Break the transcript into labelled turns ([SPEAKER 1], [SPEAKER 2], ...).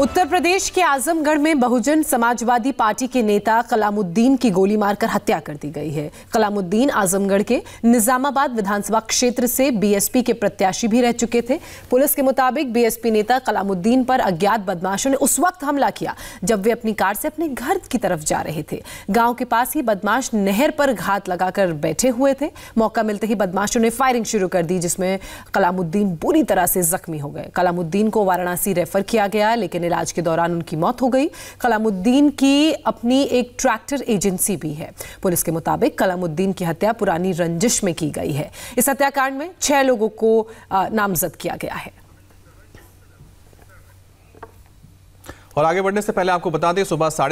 [SPEAKER 1] उत्तर प्रदेश के आजमगढ़ में बहुजन समाजवादी पार्टी के नेता कलामुद्दीन की गोली मारकर हत्या कर दी गई है कलामुद्दीन आजमगढ़ के निजामाबाद विधानसभा क्षेत्र से बीएसपी के प्रत्याशी भी रह चुके थे पुलिस के मुताबिक बीएसपी नेता कलामुद्दीन पर अज्ञात बदमाशों ने उस वक्त हमला किया जब वे अपनी कार से अपने घर की तरफ जा रहे थे गाँव के पास ही बदमाश नहर पर घात लगाकर बैठे हुए थे मौका मिलते ही बदमाशों ने फायरिंग शुरू कर दी जिसमें कलामुद्दीन बुरी तरह से जख्मी हो गए कलामुद्दीन को वाराणसी रेफर किया गया लेकिन इलाज के दौरान उनकी मौत हो गई कलामुद्दीन की अपनी एक ट्रैक्टर एजेंसी भी है पुलिस के मुताबिक कलामुद्दीन की हत्या पुरानी रंजिश में की गई है इस हत्याकांड में छह लोगों को नामजद किया गया है
[SPEAKER 2] और आगे बढ़ने से पहले आपको बता दें सुबह साढ़े